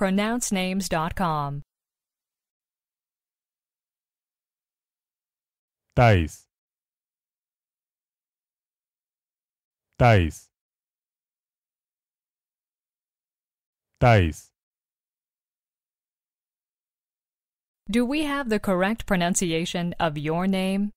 pronouncenames.com. Dice. Dice. Dice. Do we have the correct pronunciation of your name?